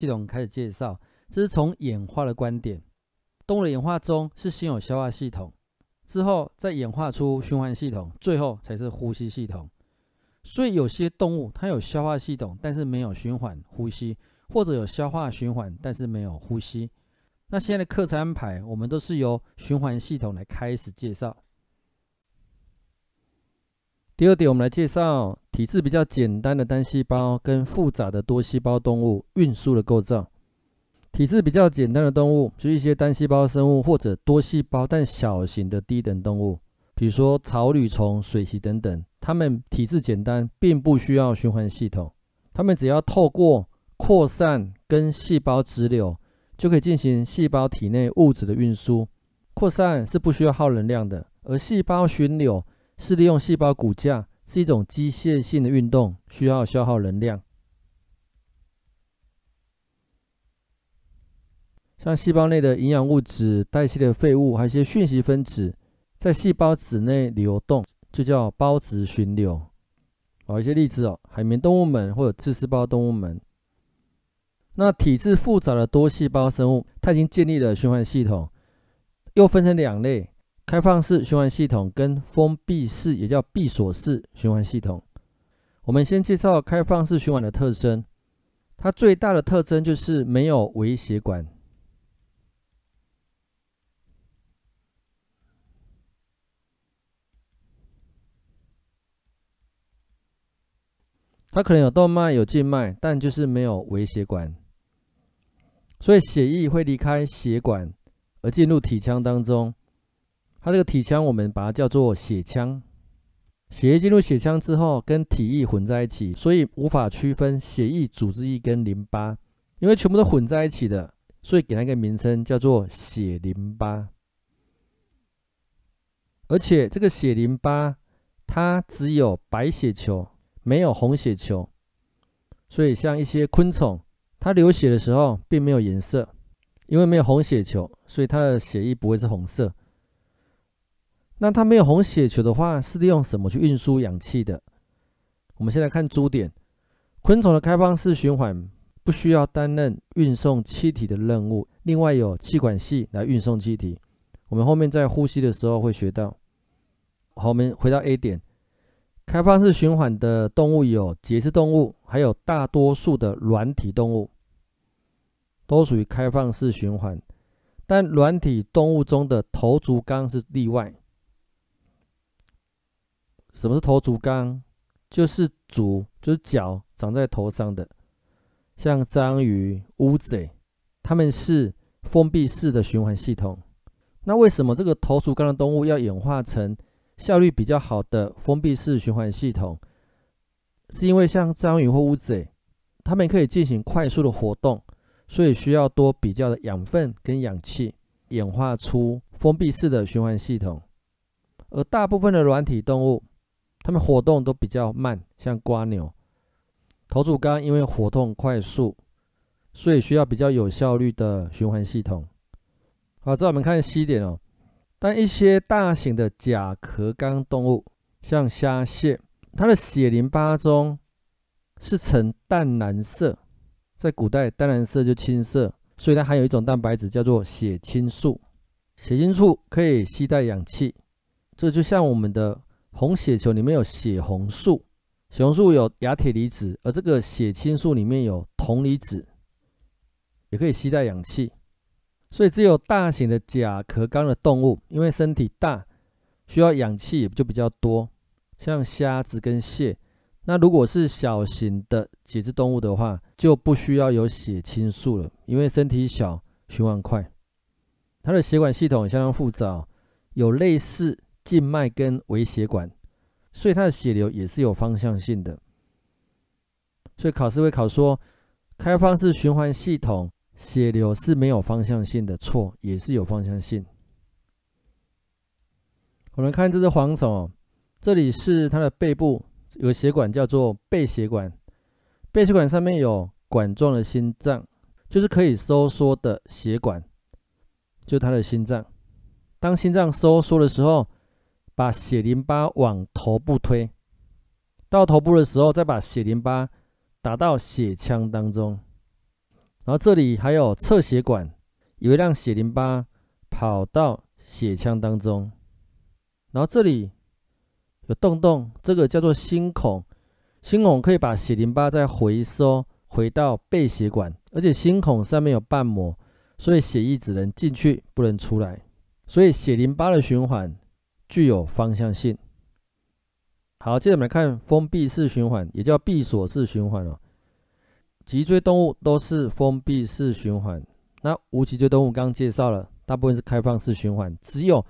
系统开始介绍，这是从演化的观点，动物演化中是先有消化系统，之后再演化出循环系统，最后才是呼吸系统。所以有些动物它有消化系统，但是没有循环呼吸，或者有消化循环，但是没有呼吸。那现在的课程安排，我们都是由循环系统来开始介绍。第二点，我们来介绍体质比较简单的单细胞跟复杂的多细胞动物运输的构造。体质比较简单的动物，就一些单细胞生物或者多细胞但小型的低等动物，比如说草履虫、水螅等等，它们体质简单，并不需要循环系统。它们只要透过扩散跟细胞直流，就可以进行细胞体内物质的运输。扩散是不需要耗能量的，而细胞巡流。是利用细胞骨架，是一种机械性的运动，需要消耗能量。像细胞内的营养物质、代谢的废物，还有一些讯息分子，在细胞质内流动，就叫胞质巡流。好，一些例子哦，海绵动物们或者刺胞动物们。那体质复杂的多细胞生物，它已经建立了循环系统，又分成两类。开放式循环系统跟封闭式也叫闭锁式循环系统，我们先介绍开放式循环的特征。它最大的特征就是没有微血管，它可能有动脉有静脉，但就是没有微血管，所以血液会离开血管而进入体腔当中。它这个体腔，我们把它叫做血腔。血液进入血腔之后，跟体液混在一起，所以无法区分血液、组织液跟淋巴，因为全部都混在一起的，所以给它一个名称叫做血淋巴。而且这个血淋巴，它只有白血球，没有红血球，所以像一些昆虫，它流血的时候并没有颜色，因为没有红血球，所以它的血液不会是红色。那它没有红血球的话，是利用什么去运输氧气的？我们先来看猪点。昆虫的开放式循环不需要担任运送气体的任务，另外有气管系来运送气体。我们后面在呼吸的时候会学到。好，我们回到 A 点。开放式循环的动物有节肢动物，还有大多数的软体动物，都属于开放式循环。但软体动物中的头足纲是例外。什么是头足纲？就是足，就是脚长在头上的，像章鱼、乌贼，它们是封闭式的循环系统。那为什么这个头足纲的动物要演化成效率比较好的封闭式循环系统？是因为像章鱼或乌贼，它们可以进行快速的活动，所以需要多比较的养分跟氧气，演化出封闭式的循环系统。而大部分的软体动物。它们活动都比较慢，像瓜牛、头足纲，因为活动快速，所以需要比较有效率的循环系统。好，再我们看 C 点哦。但一些大型的甲壳纲动物，像虾蟹，它的血淋巴中是呈淡蓝色，在古代淡蓝色就青色，所以它含有一种蛋白质叫做血清素。血清素可以吸带氧气，这就像我们的。红血球里面有血红素，血红素有亚铁离子，而这个血清素里面有铜离子，也可以吸带氧气。所以只有大型的甲壳纲的动物，因为身体大，需要氧气就比较多，像虾子跟蟹。那如果是小型的节肢动物的话，就不需要有血清素了，因为身体小，循环快，它的血管系统相当复杂，有类似。静脉跟微血管，所以它的血流也是有方向性的。所以考试会考说，开放式循环系统血流是没有方向性的，错，也是有方向性。我们看这只黄鼠哦，这里是它的背部，有个血管叫做背血管。背血管上面有管状的心脏，就是可以收缩的血管，就它的心脏。当心脏收缩的时候，把血淋巴往头部推，到头部的时候，再把血淋巴打到血腔当中。然后这里还有侧血管，有一辆血淋巴跑到血腔当中。然后这里有洞洞，这个叫做心孔。心孔可以把血淋巴再回收回到背血管，而且心孔上面有瓣膜，所以血液只能进去，不能出来。所以血淋巴的循环。具有方向性。好，接着我们来看封闭式循环，也叫闭锁式循环哦。脊椎动物都是封闭式循环，那无脊椎动物刚刚介绍了，大部分是开放式循环，只有。